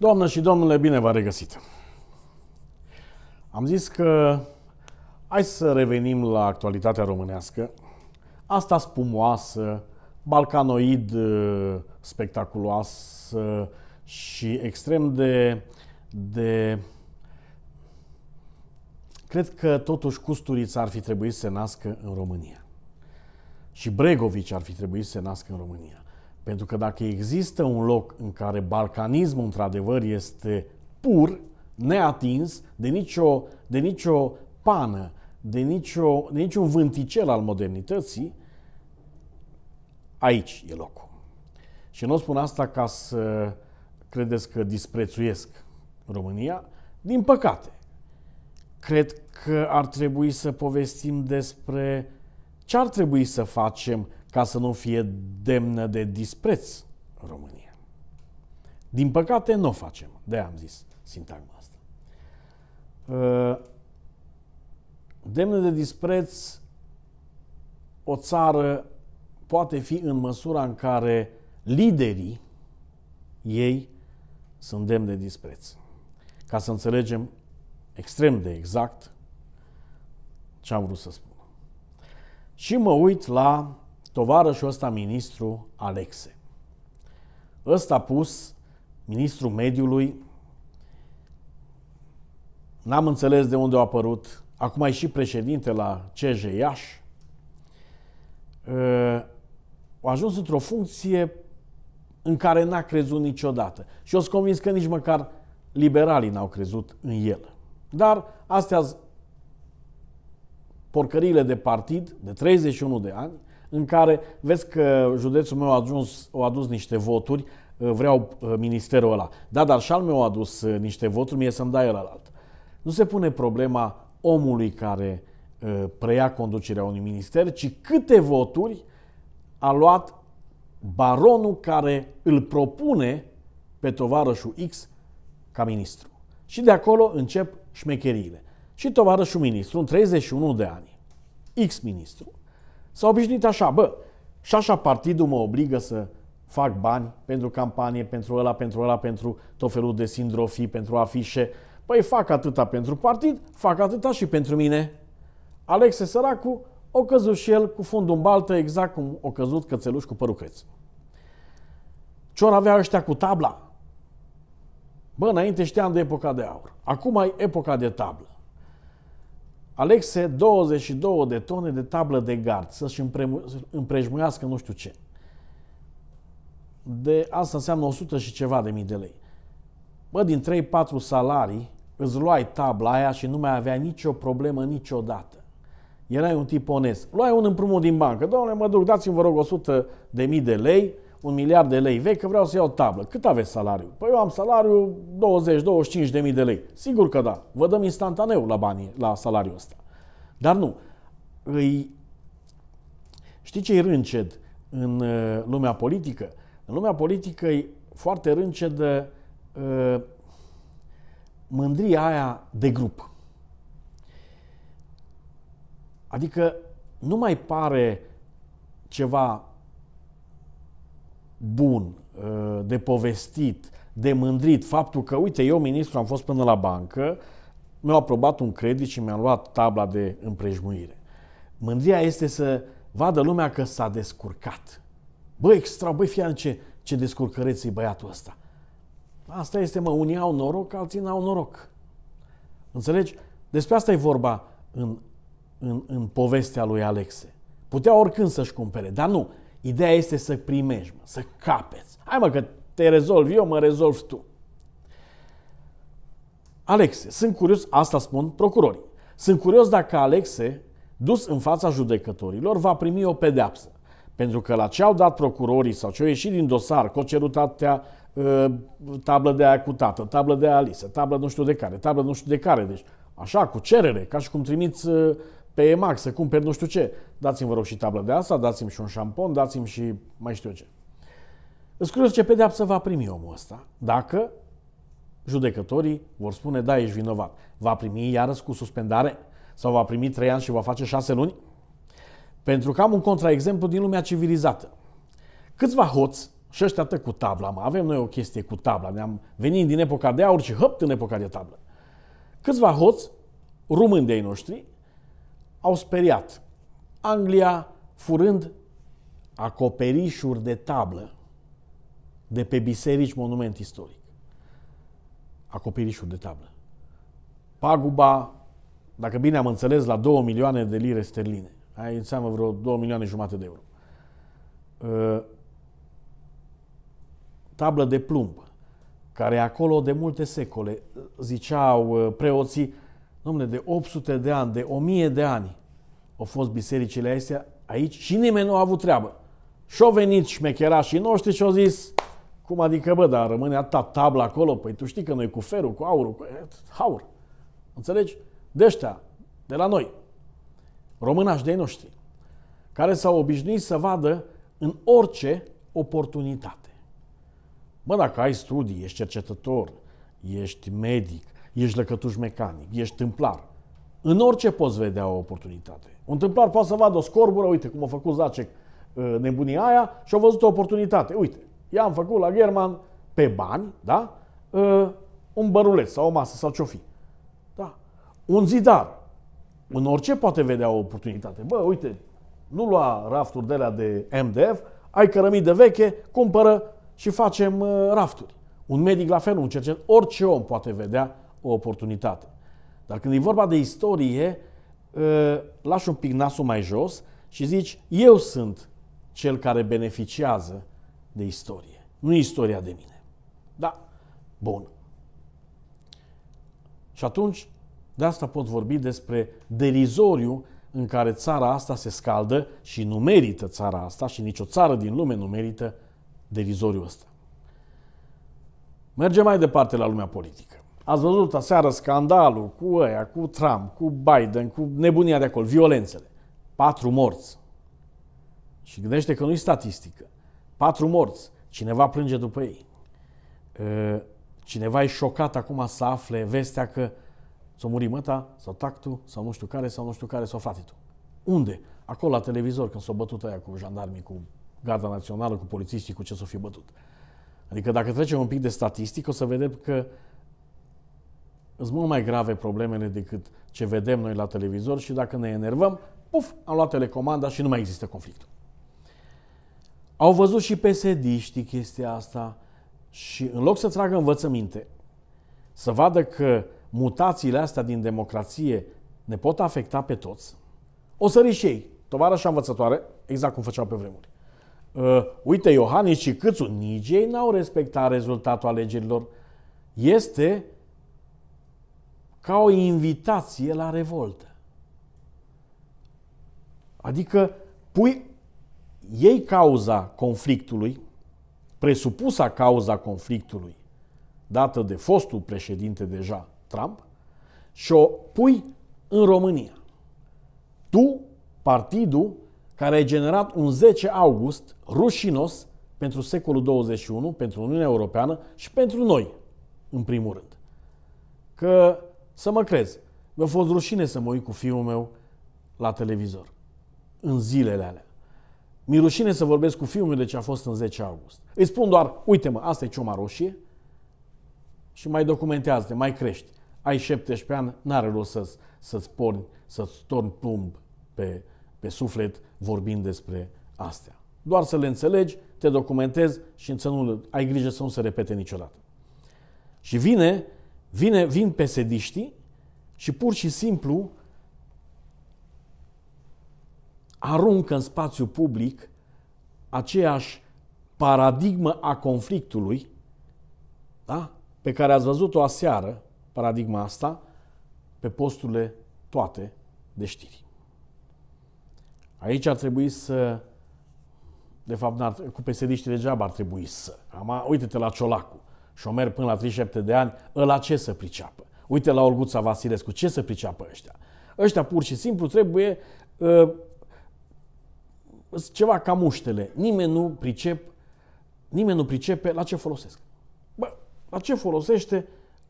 Doamnă și domnule, bine v a regăsit! Am zis că hai să revenim la actualitatea românească, asta spumoasă, balcanoid uh, spectaculoasă și extrem de, de... Cred că totuși Custurița ar fi trebuit să se nască în România. Și Bregovici ar fi trebuit să se nască în România. Pentru că dacă există un loc în care balcanismul într-adevăr este pur, neatins de nicio, de nicio pană, de, nicio, de niciun vânticel al modernității, aici e locul. Și nu spun asta ca să credeți că disprețuiesc România, din păcate. Cred că ar trebui să povestim despre ce ar trebui să facem ca să nu fie demnă de dispreț România. Din păcate, nu o facem. de am zis sintagma asta. Uh, demnă de dispreț, o țară poate fi în măsura în care liderii ei sunt demni de dispreț. Ca să înțelegem extrem de exact ce am vrut să spun. Și mă uit la tovarășul ăsta ministru Alexe. Ăsta pus, ministru mediului, n-am înțeles de unde a apărut, acum e și președinte la CJ Iași, ă, a ajuns într-o funcție în care n-a crezut niciodată. Și eu sunt convins că nici măcar liberalii n-au crezut în el. Dar astea porcările de partid de 31 de ani, în care vezi că județul meu a adus, a adus niște voturi, uh, vreau uh, ministerul ăla. Da, dar și al meu a adus uh, niște voturi, mie să-mi dai ălălalt. Nu se pune problema omului care preia conducerea unui minister, ci câte voturi a luat baronul care îl propune pe tovarășul X ca ministru. Și de acolo încep șmecheriile. Și tovarășul ministru, în 31 de ani, X ministru, S-a obișnuit așa, bă, și așa partidul mă obligă să fac bani pentru campanie, pentru ăla, pentru ăla, pentru tot felul de sindrofii, pentru afișe. Păi fac atâta pentru partid, fac atâta și pentru mine. Alexe Săracu o căzut și el cu fundul în baltă, exact cum o căzut cățeluș cu părucăți. Ce ori avea ăștia cu tabla? Bă, înainte știam de epoca de aur. Acum ai epoca de tablă. Alexe 22 de tone de tablă de gard, să-și împrejmuiască nu știu ce. De asta înseamnă 100 și ceva de mii de lei. Bă, din 3-4 salarii îți luai tabla aia și nu mai avea nicio problemă niciodată. Erai un tip onest. Luai un împrumut din bancă. Doamne, mă duc, dați-mi vă rog 100 de mii de lei, un miliard de lei vechi că vreau să iau tablă. Cât aveți salariu? Păi eu am salariu 20-25 de mii de lei. Sigur că da, vă dăm instantaneu la banii, la salariul ăsta. Dar nu, îi... Știi ce e rânced în uh, lumea politică? În lumea politică e foarte râncedă uh, mândria aia de grup. Adică nu mai pare ceva bun, uh, de povestit, de mândrit faptul că, uite, eu, ministru, am fost până la bancă, mi-au aprobat un credit și mi-am luat tabla de împrejmuire. Mândria este să vadă lumea că s-a descurcat. Băi, extra, băi, fii ce, ce descurcăreți e băiatul ăsta. Asta este, mă, unii au noroc, alții n-au noroc. Înțelegi? Despre asta e vorba în, în, în povestea lui Alexe. Putea oricând să-și cumpere, dar nu. Ideea este să primești, mă, să capeți. Hai mă că te rezolv eu, mă rezolv tu. Alexe, sunt curios, asta spun procurorii. Sunt curios dacă Alexe, dus în fața judecătorilor, va primi o pedeapsă. Pentru că la ce au dat procurorii sau ce au ieșit din dosar, că au cerut atâtea ă, tablă de aia cu tată, tablă de alisă, tablă nu știu de care, tablă nu știu de care. Deci, așa, cu cerere, ca și cum trimiți ă, pe Emax, să cumperi nu știu ce. Dați-mi, vă rog, și tablă de asta, dați-mi și un șampon, dați-mi și mai știu eu ce. Îți curios ce pedeapsă va primi omul ăsta dacă judecătorii vor spune da, ești vinovat. Va primi iarăși cu suspendare sau va primi 3 ani și va face 6 luni? Pentru că am un contraexemplu din lumea civilizată. Câțiva hoți și ăștia cu tabla, mă, avem noi o chestie cu tabla, ne-am venit din epoca de aur și hăpt în epoca de tablă. Câțiva hoți, români de ei noștri, au speriat. Anglia furând acoperișuri de tablă de pe biserici monument istoric. Acoperișuri de tablă. Paguba, dacă bine am înțeles, la 2 milioane de lire sterline. Aia înseamnă vreo 2 milioane jumate de euro. Uh, tablă de plumb, care acolo de multe secole, ziceau uh, preoții, Domnule, de 800 de ani, de 1000 de ani au fost bisericile astea aici și nimeni nu a avut treabă. Și-au venit șmecherașii noștri și-au zis, cum adică, bă, dar rămâne atâta tablă acolo? Păi tu știi că noi cu ferul, cu aurul, cu eh, aur. Înțelegi? De ăștia, de la noi, românași de noștri, care s-au obișnuit să vadă în orice oportunitate. Bă, dacă ai studii, ești cercetător, ești medic, ești lăcătuș mecanic, ești tâmplar. În orice poți vedea o oportunitate. Un tâmplar poate să vadă o scorbură, uite cum a făcut Zacek uh, nebunia aia și a văzut o oportunitate. Uite, i-am făcut la German pe bani, da? Uh, un băruleț sau o masă sau ce-o fi. Da. Un zidar. În orice poate vedea o oportunitate. Bă, uite, nu lua rafturi de alea de MDF, ai de veche, cumpără și facem uh, rafturi. Un medic la fel, un cercet, orice om poate vedea o oportunitate. Dar când e vorba de istorie, ă, lași un pic nasul mai jos și zici, eu sunt cel care beneficiază de istorie, nu istoria de mine. Da, bun. Și atunci, de asta pot vorbi despre derizoriu în care țara asta se scaldă și nu merită țara asta și nicio țară din lume nu merită derizoriul ăsta. Mergem mai departe la lumea politică. Ați văzut aseară scandalul cu ăia, cu Trump, cu Biden, cu nebunia de acolo, violențele. Patru morți. Și gândește că nu-i statistică. Patru morți. Cineva plânge după ei. Ă, cineva e șocat acum să afle vestea că s-a murit măta, sau tactul, sau nu știu care, sau nu știu care, sau fratitul. Unde? Acolo la televizor când s-au bătut aia cu jandarmii, cu Garda Națională, cu polițiștii, cu ce s-au fi bătut. Adică dacă trecem un pic de statistică, o să vedem că sunt mult mai grave problemele decât ce vedem noi la televizor și dacă ne enervăm, puf, am luat telecomanda și nu mai există conflictul. Au văzut și psd chestia asta și în loc să tragă învățăminte, să vadă că mutațiile astea din democrație ne pot afecta pe toți, o sări și ei, tovarășa învățătoare, exact cum făceau pe vremuri. Uh, uite, Iohannis și Câțu, nici ei n-au respectat rezultatul alegerilor. Este ca o invitație la revoltă. Adică pui ei cauza conflictului, presupusa cauza conflictului, dată de fostul președinte deja, Trump, și o pui în România. Tu, partidul care ai generat un 10 august rușinos pentru secolul 21, pentru Uniunea Europeană și pentru noi, în primul rând. Că să mă crezi, mi-a fost rușine să mă uit cu fiul meu la televizor. În zilele alea. mi rușine să vorbesc cu fiul meu de ce a fost în 10 august. Îi spun doar, uite-mă, asta e cioma roșie și mai documentează-te, mai crești. Ai 17 ani, n-are rost să-ți, să-ți porni, să-ți torni plumb pe, pe suflet vorbind despre astea. Doar să le înțelegi, te documentezi și să nu, ai grijă să nu se repete niciodată. Și vine Vine, vin pesediștii și pur și simplu aruncă în spațiu public aceeași paradigmă a conflictului da? pe care ați văzut-o aseară, paradigma asta, pe posturile toate de știri. Aici ar trebui să... De fapt, cu pesediștii degeaba ar trebui să... Am, uite-te la Ciolacu șomer până la 37 de ani, ăla ce să priceapă? Uite la Olguța Vasilescu, ce să priceapă ăștia? Ăștia pur și simplu trebuie uh, ceva ca muștele. Nimeni nu, pricep, nimeni nu pricepe la ce folosesc. Bă, la ce folosește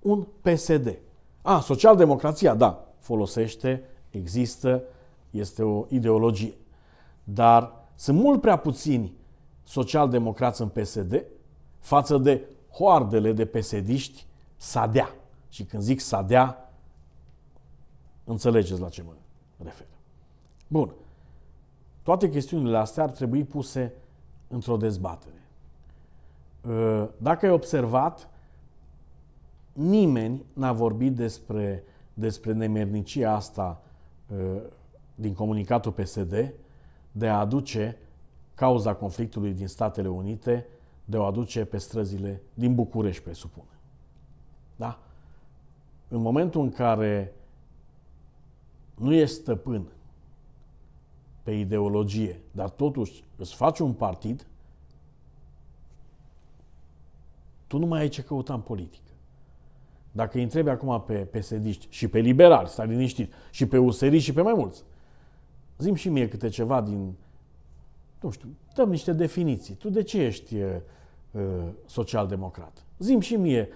un PSD? A, socialdemocrația, da, folosește, există, este o ideologie. Dar sunt mult prea puțini socialdemocrați în PSD față de hoardele de pesediști dea. Și când zic dea, înțelegeți la ce mă refer. Bun. Toate chestiunile astea ar trebui puse într-o dezbatere. Ă, dacă ai observat, nimeni n-a vorbit despre, despre nemernicia asta ă, din comunicatul PSD de a aduce cauza conflictului din Statele Unite de o aduce pe străzile din București, presupune. Da? În momentul în care nu ești stăpân pe ideologie, dar totuși îți faci un partid, tu nu mai ai ce căuta în politică. Dacă îi întrebi acum pe psd și pe liberali, stai liniștit, și pe useri și pe mai mulți, zim și mie câte ceva din nu știu, dăm niște definiții. Tu de ce ești uh, social-democrat? Zim și mie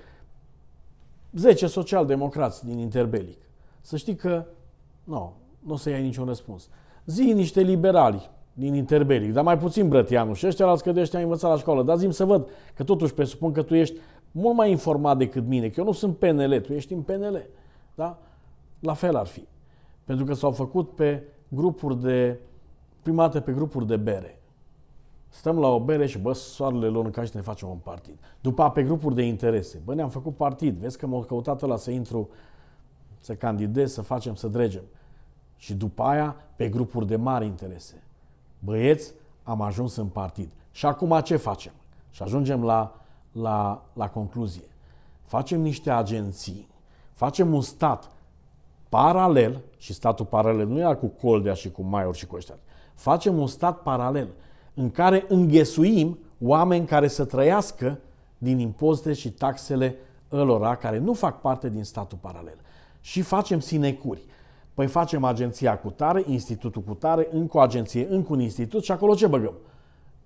10 social-democrați din interbelic. Să știi că nu, nu o să iai niciun răspuns. Zi niște liberali din interbelic, dar mai puțin Brătianu și ăștia alți că de ăștia ai învățat la școală. Dar zim să văd că totuși presupun că tu ești mult mai informat decât mine, că eu nu sunt PNL, tu ești în PNL. Da? La fel ar fi. Pentru că s-au făcut pe grupuri de primate pe grupuri de bere. Stăm la o bere și, bă, soarele lor și ne facem un partid. După a, pe grupuri de interese. Bă, ne-am făcut partid. Vezi că m-au căutat la să intru, să candidez, să facem, să dregem. Și după aia, pe grupuri de mari interese. Băieți, am ajuns în partid. Și acum ce facem? Și ajungem la, la, la concluzie. Facem niște agenții, facem un stat paralel, și statul paralel nu e cu Coldea și cu Maior și cu ăștia, facem un stat paralel în care înghesuim oameni care să trăiască din impozite și taxele ălora care nu fac parte din statul paralel. Și facem sinecuri. Păi facem agenția cu tare, institutul cu tare, încă o agenție, încă un institut și acolo ce băgăm?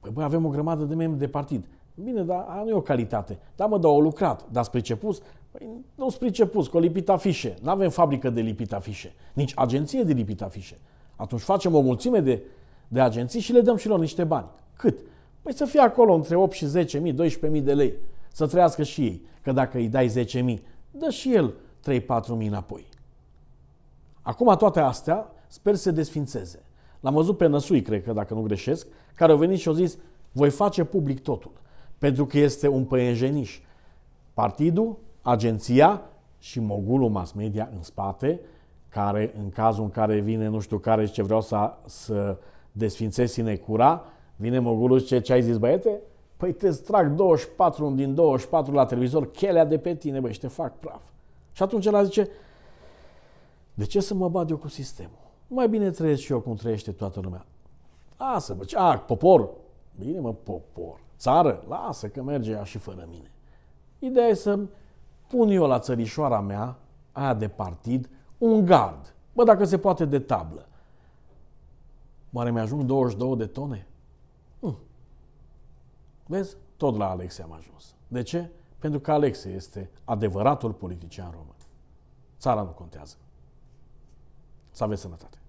Păi băi, avem o grămadă de membri de partid. Bine, dar nu e o calitate. Da, mă, dar au lucrat. Dar ați pricepus? Păi nu ați pricepus, că o lipit afișe. Nu avem fabrică de lipit afișe, nici agenție de lipit afișe. Atunci facem o mulțime de de agenții și le dăm și lor niște bani. Cât? Păi să fie acolo între 8 și 10.000, 12.000 de lei. Să trăiască și ei. Că dacă îi dai 10.000, dă și el 3-4.000 înapoi. Acum toate astea sper să se desfințeze. L-am văzut pe Năsui, cred că, dacă nu greșesc, care a venit și au zis, voi face public totul, pentru că este un păienjeniș. Partidul, agenția și mogulul mass media în spate, care în cazul în care vine nu știu care și ce vreau să, să desfințezi cura, vine mogulul ce ce ai zis, băiete? Păi te strag 24 din 24 la televizor, chelea de pe tine, băi, și te fac praf. Și atunci el zice, de ce să mă bat eu cu sistemul? Mai bine trăiesc și eu cum trăiește toată lumea. Lasă, bă, ce, a, popor? Bine, mă, popor. Țară? Lasă, că merge ea și fără mine. Ideea e să pun eu la țărișoara mea, aia de partid, un gard. Bă, dacă se poate de tablă. Oare mi-ajung 22 de tone? Hmm. Vezi? Tot la Alexe am ajuns. De ce? Pentru că Alexe este adevăratul politician român. Țara nu contează. Să aveți sănătate!